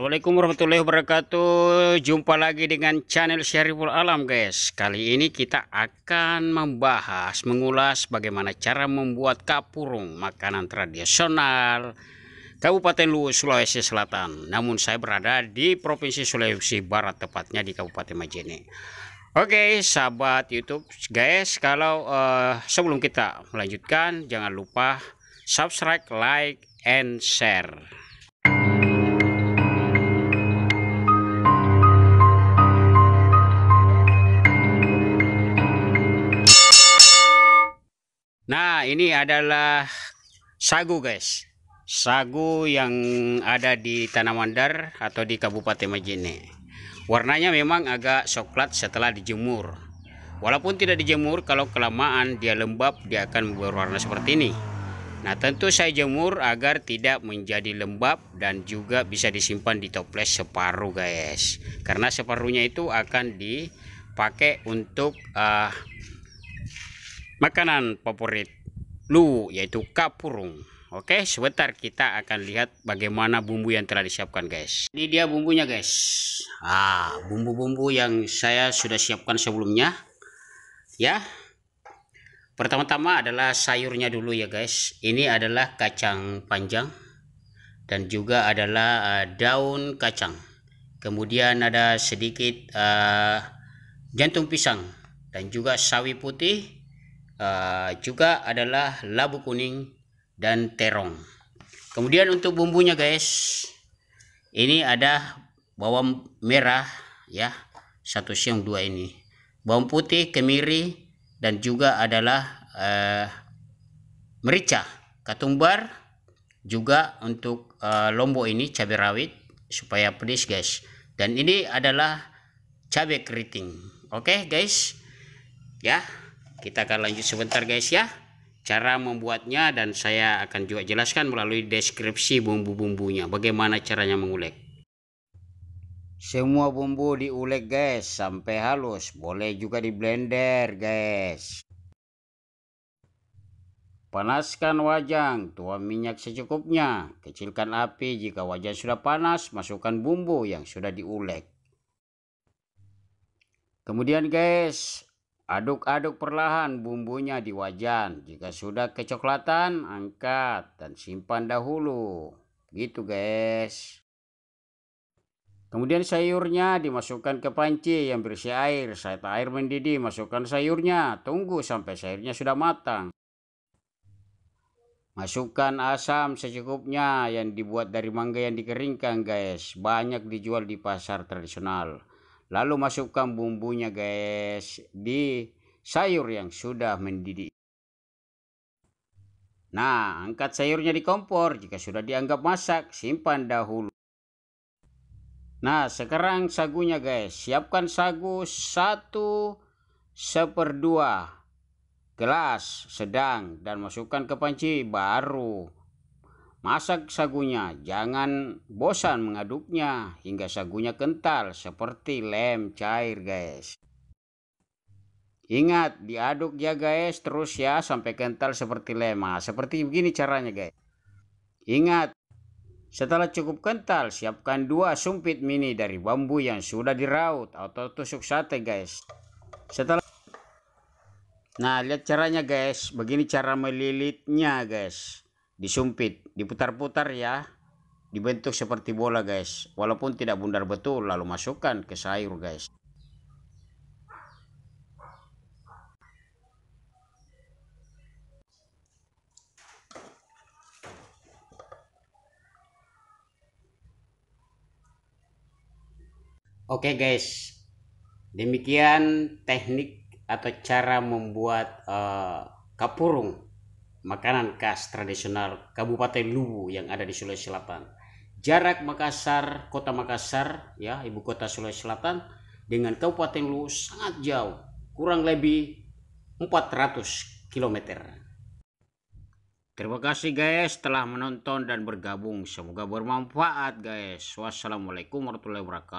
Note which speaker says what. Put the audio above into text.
Speaker 1: Assalamualaikum warahmatullahi wabarakatuh Jumpa lagi dengan channel Syariful Alam guys Kali ini kita akan membahas Mengulas bagaimana cara membuat kapurung Makanan tradisional Kabupaten Luwu, Sulawesi Selatan Namun saya berada di Provinsi Sulawesi Barat Tepatnya di Kabupaten Majene Oke sahabat YouTube guys Kalau uh, sebelum kita melanjutkan Jangan lupa subscribe, like, and share Nah, ini adalah sagu, guys. Sagu yang ada di Mandar atau di Kabupaten Majene. Warnanya memang agak coklat setelah dijemur. Walaupun tidak dijemur, kalau kelamaan dia lembab, dia akan berwarna seperti ini. Nah, tentu saya jemur agar tidak menjadi lembab dan juga bisa disimpan di toples separuh, guys. Karena separuhnya itu akan dipakai untuk uh, makanan favorit Lu yaitu kapurung. Oke, sebentar kita akan lihat bagaimana bumbu yang telah disiapkan, guys. Ini dia bumbunya, guys. Ah, bumbu-bumbu yang saya sudah siapkan sebelumnya. Ya. Pertama-tama adalah sayurnya dulu ya, guys. Ini adalah kacang panjang dan juga adalah uh, daun kacang. Kemudian ada sedikit uh, jantung pisang dan juga sawi putih uh, juga adalah labu kuning dan terong. Kemudian untuk bumbunya guys, ini ada bawang merah ya, satu siung dua ini. Bawang putih, kemiri dan juga adalah uh, merica, katumbar, juga untuk uh, lombok ini cabai rawit supaya pedas guys. Dan ini adalah cabai keriting. Oke okay, guys. Ya kita akan lanjut sebentar guys ya cara membuatnya dan saya akan juga jelaskan melalui deskripsi bumbu-bumbunya bagaimana caranya mengulek semua bumbu diulek guys sampai halus boleh juga di blender guys panaskan wajan tuang minyak secukupnya kecilkan api jika wajan sudah panas masukkan bumbu yang sudah diulek kemudian guys Aduk-aduk perlahan bumbunya di wajan. Jika sudah kecoklatan, angkat dan simpan dahulu. Gitu guys. Kemudian sayurnya dimasukkan ke panci yang berisi air. Saat air mendidih, masukkan sayurnya. Tunggu sampai sayurnya sudah matang. Masukkan asam secukupnya yang dibuat dari mangga yang dikeringkan guys. Banyak dijual di pasar tradisional. Lalu masukkan bumbunya guys di sayur yang sudah mendidih. Nah, angkat sayurnya di kompor. Jika sudah dianggap masak, simpan dahulu. Nah, sekarang sagunya guys. Siapkan sagu 1 seperdua gelas sedang dan masukkan ke panci baru Masak sagunya, jangan bosan mengaduknya hingga sagunya kental seperti lem cair guys. Ingat, diaduk ya guys, terus ya sampai kental seperti lem. Nah, seperti begini caranya guys. Ingat, setelah cukup kental, siapkan dua sumpit mini dari bambu yang sudah diraut atau tusuk sate guys. Setelah Nah, lihat caranya guys, begini cara melilitnya guys disumpit, diputar-putar ya, dibentuk seperti bola guys. Walaupun tidak bundar betul, lalu masukkan ke sayur guys. Oke okay guys, demikian teknik atau cara membuat uh, kapurung makanan khas tradisional Kabupaten Luwu yang ada di Sulawesi Selatan. Jarak Makassar, kota Makassar, ya ibu kota Sulawesi Selatan dengan Kabupaten Luwu sangat jauh, kurang lebih 400 km. Terima kasih guys telah menonton dan bergabung. Semoga bermanfaat guys. Wassalamualaikum warahmatullahi wabarakatuh.